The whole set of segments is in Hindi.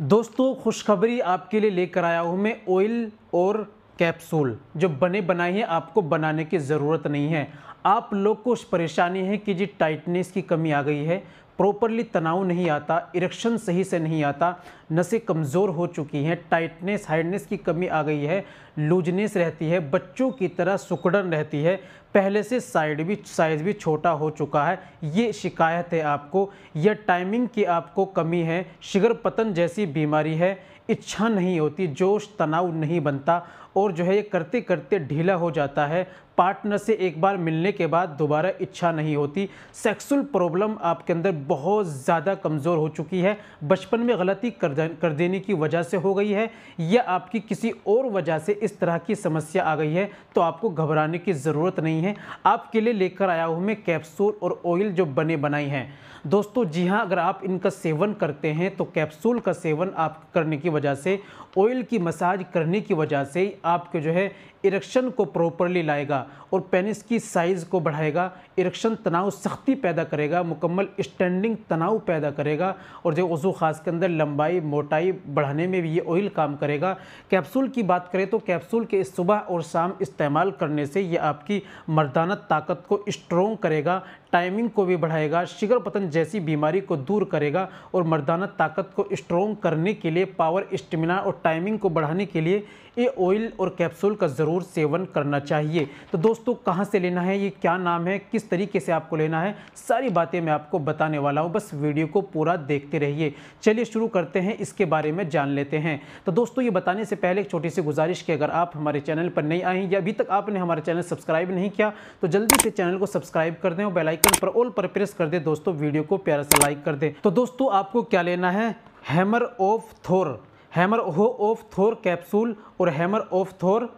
दोस्तों खुशखबरी आपके लिए लेकर आया हूँ मैं ऑयल और कैप्सूल जो बने बनाए हैं आपको बनाने की ज़रूरत नहीं है आप लोग को परेशानी है कि जी टाइटनेस की कमी आ गई है प्रॉपरली तनाव नहीं आता इरेक्शन सही से नहीं आता नसें कमज़ोर हो चुकी हैं टाइटनेस हाइडनेस की कमी आ गई है लूजनेस रहती है बच्चों की तरह सुकड़न रहती है पहले से साइड भी साइज़ भी छोटा हो चुका है ये शिकायत है आपको यह टाइमिंग की आपको कमी है शिगर पतन जैसी बीमारी है इच्छा नहीं होती जोश तनाव नहीं बनता और जो है ये करते करते ढीला हो जाता है पार्टनर से एक बार मिलने के बाद दोबारा इच्छा नहीं होती सेक्सुअल प्रॉब्लम आपके अंदर बहुत ज़्यादा कमज़ोर हो चुकी है बचपन में गलती कर, दे, कर देने की वजह से हो गई है या आपकी किसी और वजह से इस तरह की समस्या आ गई है तो आपको घबराने की ज़रूरत नहीं है आपके लिए लेकर आया हूँ मैं कैप्सूल और ऑयल जो बने बनाई हैं दोस्तों जी हाँ अगर आप इनका सेवन करते हैं तो कैप्सूल का सेवन आप करने की वजह से ऑयल की मसाज करने की वजह से आपके जो है इरेक्शन को प्रॉपरली लाएगा और पेनिस की साइज़ को बढ़ाएगा इरेक्शन तनाव सख्ती पैदा करेगा मुकम्मल स्टैंडिंग तनाव पैदा करेगा और जो वज़ू ख़ास के अंदर लंबाई मोटाई बढ़ाने में भी ये ऑयल काम करेगा कैप्सूल की बात करें तो कैप्सूल के सुबह और शाम इस्तेमाल करने से ये आपकी मर्दाना ताकत को स्ट्रोंग करेगा टाइमिंग को भी बढ़ाएगा शिगर पतन जैसी बीमारी को दूर करेगा और मर्दाना ताकत को स्ट्रोंग करने के लिए पावर स्टेमिना और टाइमिंग को बढ़ाने के लिए ये ऑयल और कैप्सूल का ज़रूर सेवन करना चाहिए तो तो दोस्तों कहाँ से लेना है ये क्या नाम है किस तरीके से आपको लेना है सारी बातें मैं आपको बताने वाला हूँ बस वीडियो को पूरा देखते रहिए चलिए शुरू करते हैं इसके बारे में जान लेते हैं तो दोस्तों ये बताने से पहले एक छोटी सी गुजारिश कि अगर आप हमारे चैनल पर नहीं आए या अभी तक आपने हमारे चैनल सब्सक्राइब नहीं किया तो जल्दी से चैनल को सब्सक्राइब कर दें और बेलाइकन पर ऑल पर प्रेस कर दें दोस्तों वीडियो को प्यारा से लाइक कर दें तो दोस्तों आपको क्या लेना है हैमर ऑफ थोर हैमर हो ऑफ थोर कैप्सूल और हैमर ऑफ थोर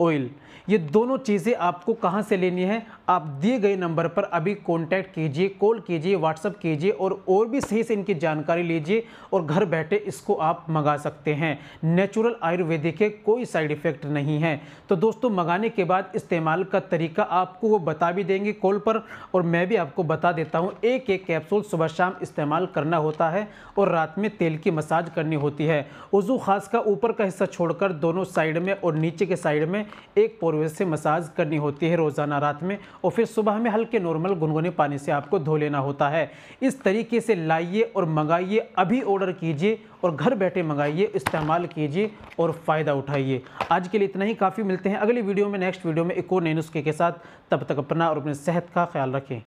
ऑयल ये दोनों चीज़ें आपको कहाँ से लेनी है आप दिए गए नंबर पर अभी कॉन्टैक्ट कीजिए कॉल कीजिए व्हाट्सअप कीजिए और और भी सही से इनकी जानकारी लीजिए और घर बैठे इसको आप मंगा सकते हैं नेचुरल आयुर्वेदिक के कोई साइड इफ़ेक्ट नहीं है तो दोस्तों मंगाने के बाद इस्तेमाल का तरीका आपको वो बता भी देंगे कॉल पर और मैं भी आपको बता देता हूँ एक एक कैप्सूल सुबह शाम इस्तेमाल करना होता है और रात में तेल की मसाज करनी होती है उजू खास का ऊपर का हिस्सा छोड़कर दोनों साइड में और नीचे के साइड में एक पोरवे से मसाज करनी होती है रोज़ाना रात में और फिर सुबह में हल्के नॉर्मल गुनगुने पानी से आपको धो लेना होता है इस तरीके से लाइए और मंगाइए अभी ऑर्डर कीजिए और घर बैठे मंगाइए इस्तेमाल कीजिए और फ़ायदा उठाइए आज के लिए इतना ही काफ़ी मिलते हैं अगली वीडियो में नेक्स्ट वीडियो में एक और नए नुस्खे के साथ तब तक अपना और अपने सेहत का ख्याल रखें